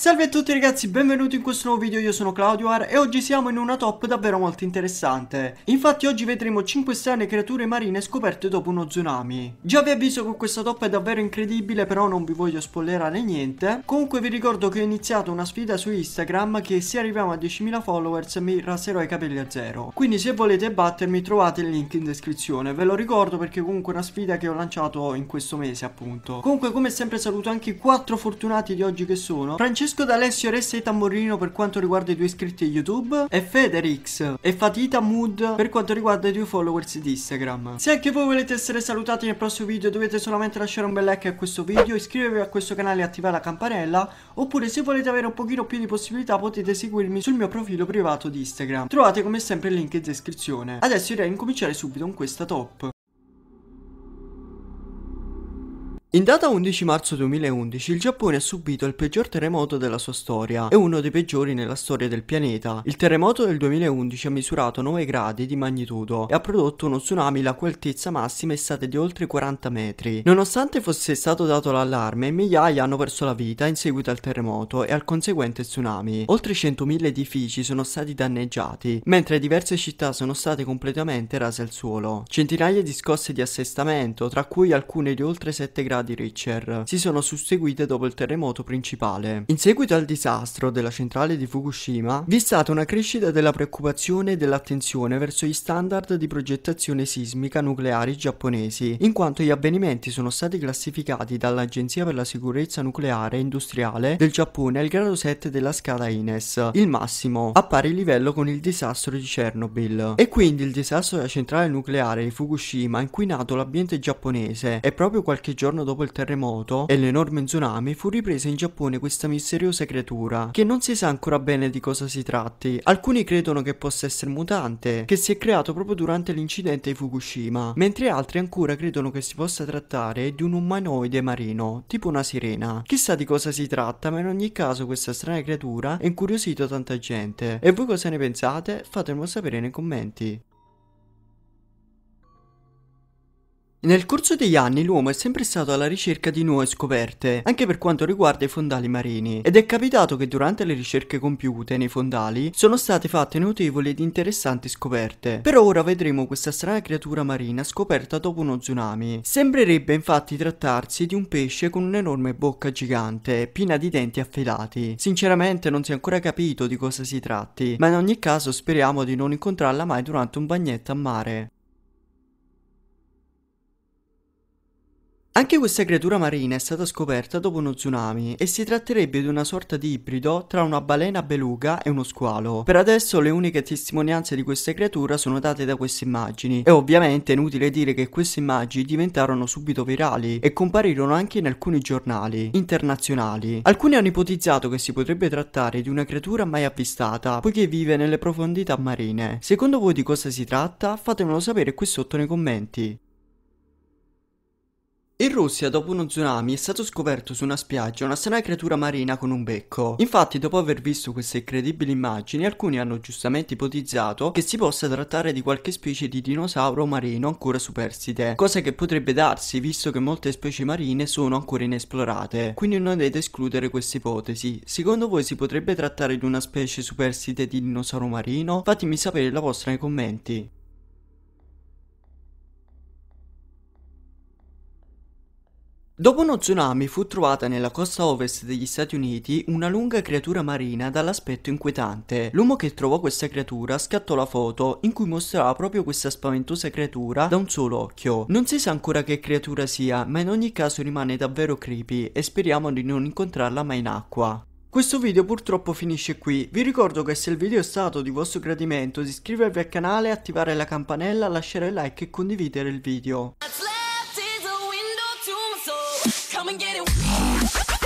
Salve a tutti ragazzi, benvenuti in questo nuovo video, io sono ClaudioAr e oggi siamo in una top davvero molto interessante. Infatti oggi vedremo 5 strane creature marine scoperte dopo uno tsunami. Già vi avviso che questa top è davvero incredibile, però non vi voglio spoilerare niente. Comunque vi ricordo che ho iniziato una sfida su Instagram che se arriviamo a 10.000 followers mi raserò i capelli a zero. Quindi se volete battermi trovate il link in descrizione, ve lo ricordo perché comunque è una sfida che ho lanciato in questo mese appunto. Comunque come sempre saluto anche i 4 fortunati di oggi che sono Francesco Francesco D'Alessio Resseta Tamburino per quanto riguarda i tuoi iscritti a YouTube e Federix e Fatita Mood per quanto riguarda i tuoi followers di Instagram. Se anche voi volete essere salutati nel prossimo video dovete solamente lasciare un bel like a questo video, iscrivervi a questo canale e attivare la campanella oppure se volete avere un pochino più di possibilità potete seguirmi sul mio profilo privato di Instagram. Trovate come sempre il link in descrizione. Adesso irei a incominciare subito con questa top. In data 11 marzo 2011 il Giappone ha subito il peggior terremoto della sua storia e uno dei peggiori nella storia del pianeta. Il terremoto del 2011 ha misurato 9 gradi di magnitudo e ha prodotto uno tsunami la cui altezza massima è stata di oltre 40 metri. Nonostante fosse stato dato l'allarme, migliaia hanno perso la vita in seguito al terremoto e al conseguente tsunami. Oltre 100.000 edifici sono stati danneggiati, mentre diverse città sono state completamente rase al suolo. Centinaia di scosse di assestamento, tra cui alcune di oltre 7 gradi di Richer si sono susseguite dopo il terremoto principale. In seguito al disastro della centrale di Fukushima, vi è stata una crescita della preoccupazione e dell'attenzione verso gli standard di progettazione sismica nucleari giapponesi, in quanto gli avvenimenti sono stati classificati dall'Agenzia per la sicurezza nucleare e industriale del Giappone al grado 7 della scala Ines, il massimo, a pari livello con il disastro di Chernobyl. E quindi il disastro della centrale nucleare di Fukushima ha inquinato l'ambiente giapponese e proprio qualche giorno dopo il terremoto e l'enorme tsunami fu ripresa in Giappone questa misteriosa creatura, che non si sa ancora bene di cosa si tratti. Alcuni credono che possa essere mutante, che si è creato proprio durante l'incidente di Fukushima, mentre altri ancora credono che si possa trattare di un umanoide marino, tipo una sirena. Chissà di cosa si tratta, ma in ogni caso questa strana creatura ha incuriosito tanta gente. E voi cosa ne pensate? Fatemelo sapere nei commenti. Nel corso degli anni l'uomo è sempre stato alla ricerca di nuove scoperte, anche per quanto riguarda i fondali marini, ed è capitato che durante le ricerche compiute nei fondali sono state fatte notevoli ed interessanti scoperte. Però ora vedremo questa strana creatura marina scoperta dopo uno tsunami. Sembrerebbe infatti trattarsi di un pesce con un'enorme bocca gigante, piena di denti affilati. Sinceramente non si è ancora capito di cosa si tratti, ma in ogni caso speriamo di non incontrarla mai durante un bagnetto a mare. Anche questa creatura marina è stata scoperta dopo uno tsunami e si tratterebbe di una sorta di ibrido tra una balena beluga e uno squalo. Per adesso le uniche testimonianze di questa creatura sono date da queste immagini e ovviamente è inutile dire che queste immagini diventarono subito virali e comparirono anche in alcuni giornali internazionali. Alcuni hanno ipotizzato che si potrebbe trattare di una creatura mai avvistata poiché vive nelle profondità marine. Secondo voi di cosa si tratta? Fatemelo sapere qui sotto nei commenti. In Russia, dopo uno tsunami, è stato scoperto su una spiaggia una strana creatura marina con un becco. Infatti, dopo aver visto queste incredibili immagini, alcuni hanno giustamente ipotizzato che si possa trattare di qualche specie di dinosauro marino ancora superstite, cosa che potrebbe darsi visto che molte specie marine sono ancora inesplorate. Quindi non dovete escludere questa ipotesi. Secondo voi si potrebbe trattare di una specie superstite di dinosauro marino? Fatemi sapere la vostra nei commenti. Dopo uno tsunami fu trovata nella costa ovest degli Stati Uniti una lunga creatura marina dall'aspetto inquietante. L'uomo che trovò questa creatura scattò la foto in cui mostrava proprio questa spaventosa creatura da un solo occhio. Non si sa ancora che creatura sia, ma in ogni caso rimane davvero creepy e speriamo di non incontrarla mai in acqua. Questo video purtroppo finisce qui, vi ricordo che se il video è stato di vostro gradimento di iscrivervi al canale, attivare la campanella, lasciare like e condividere il video. Come and get it.